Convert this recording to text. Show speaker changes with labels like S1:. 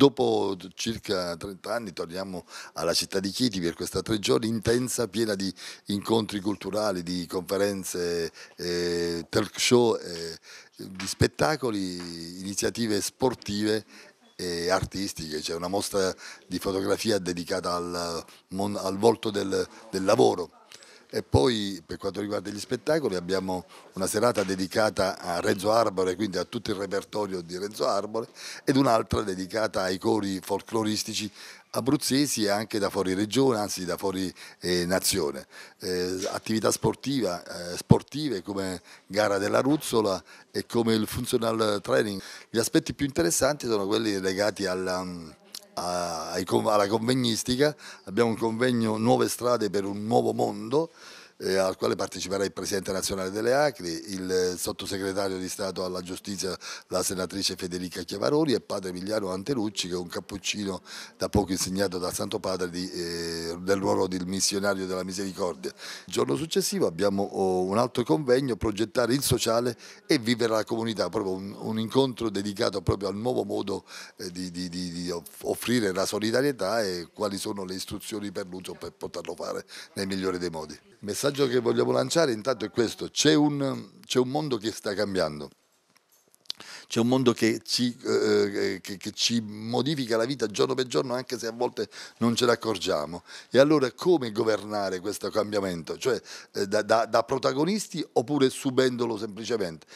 S1: Dopo circa 30 anni torniamo alla città di Chiti per questa tre giorni intensa, piena di incontri culturali, di conferenze, eh, talk show, eh, di spettacoli, iniziative sportive e artistiche. C'è una mostra di fotografia dedicata al, al volto del, del lavoro e poi per quanto riguarda gli spettacoli abbiamo una serata dedicata a Renzo Arbore, quindi a tutto il repertorio di Renzo Arbore, ed un'altra dedicata ai cori folcloristici abruzzesi e anche da fuori regione, anzi da fuori eh, nazione. Eh, attività sportiva, eh, sportive come gara della Ruzzola e come il funzional training. Gli aspetti più interessanti sono quelli legati alla mm, alla convegnistica, abbiamo un convegno Nuove strade per un nuovo mondo eh, al quale parteciperà il Presidente nazionale delle Acri, il eh, sottosegretario di Stato alla Giustizia, la senatrice Federica Chiavaroni e padre Emiliano Anterucci, che è un cappuccino da poco insegnato dal Santo Padre di, eh, del ruolo del missionario della misericordia. Il giorno successivo abbiamo oh, un altro convegno, progettare il sociale e vivere la comunità, proprio un, un incontro dedicato proprio al nuovo modo eh, di, di, di offrire la solidarietà e quali sono le istruzioni per l'uso per poterlo fare nel migliore dei modi. Messaggio messaggio che vogliamo lanciare intanto è questo, c'è un, c'è un mondo che sta cambiando. C'è un mondo che ci, eh, eh che, che ci, modifica la vita giorno per giorno, anche se a volte non ce ne accorgiamo. E allora come governare questo cambiamento? Cioè eh, da, da, da, protagonisti oppure subendolo semplicemente?